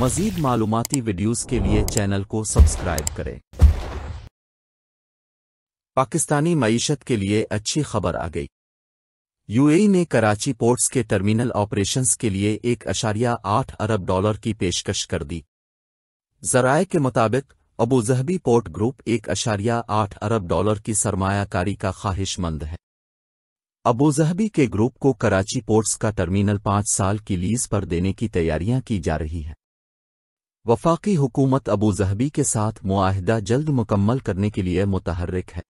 मजीद मालूमती videos के लिए channel को सब्सक्राइब करें पाकिस्तानी मीशत के लिए अच्छी खबर आ गई यूएई ने कराची पोर्ट्स के टर्मिनल ऑपरेशंस के लिए एक अशारिया आठ अरब डॉलर की पेशकश कर दी जराए के मुताबिक अबू जहबी पोर्ट ग्रुप एक अशारिया आठ अरब डॉलर की सरमायाकारी का ख्वाहिशमंद है अबू जहबी के ग्रुप को कराची पोर्ट्स का टर्मिनल पांच साल की लीज पर देने की तैयारियां की जा रही हैं वफाकी हुकूमत अबू जहबी के साथ मुआहदा जल्द मुकम्मल करने के लिए मुतहरक है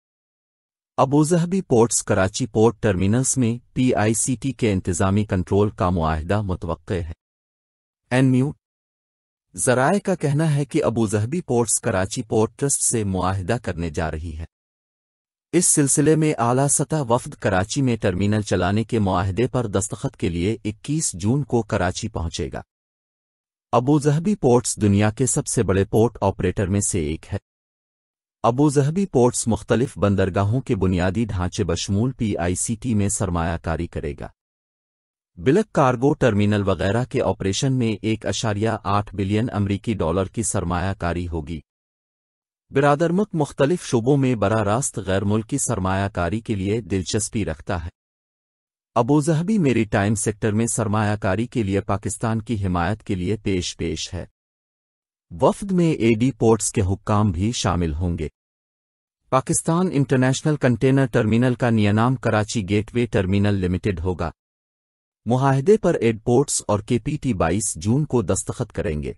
Abu Dhabi ports Karachi port terminals में पीआईसीटी के इंतजामी कंट्रोल का मुआहदा मुतव है एनम्यू जराए का कहना है कि Abu Dhabi ports Karachi port trust से मुआहदा करने जा रही है इस सिलसिले में आला सतह वफद कराची में टर्मिनल चलाने के मुआहदे पर दस्तखत के लिए 21 जून को कराची पहुंचेगा अबूजहबी पोर्ट्स दुनिया के सबसे बड़े पोर्ट ऑपरेटर में से एक है अबूजहबी पोर्ट्स मुख्तलिफ बंदरगाहों के बुनियादी ढांचे बशमूल पीआईसीटी में सरमायाकारी करेगा बिलक कार्गो टर्मिनल वगैरह के ऑपरेशन में एक अशारिया आठ बिलियन अमरीकी डॉलर की सरमायाकारी होगी बिरादरमुख मुख्तलिफ शोबों में बरा रास्त गैर मुल्की सरमायाकारी के लिए दिलचस्पी रखता है अबोजहबी मेरी टाइम सेक्टर में सरमायाकारी के लिए पाकिस्तान की हिमायत के लिए पेश पेश है वफद में एडी पोर्ट्स के हुक्काम भी शामिल होंगे पाकिस्तान इंटरनेशनल कंटेनर टर्मिनल का नियनाम कराची गेटवे टर्मिनल लिमिटेड होगा मुआहदे पर एडपोर्ट्स और केपीटी 22 जून को दस्तखत करेंगे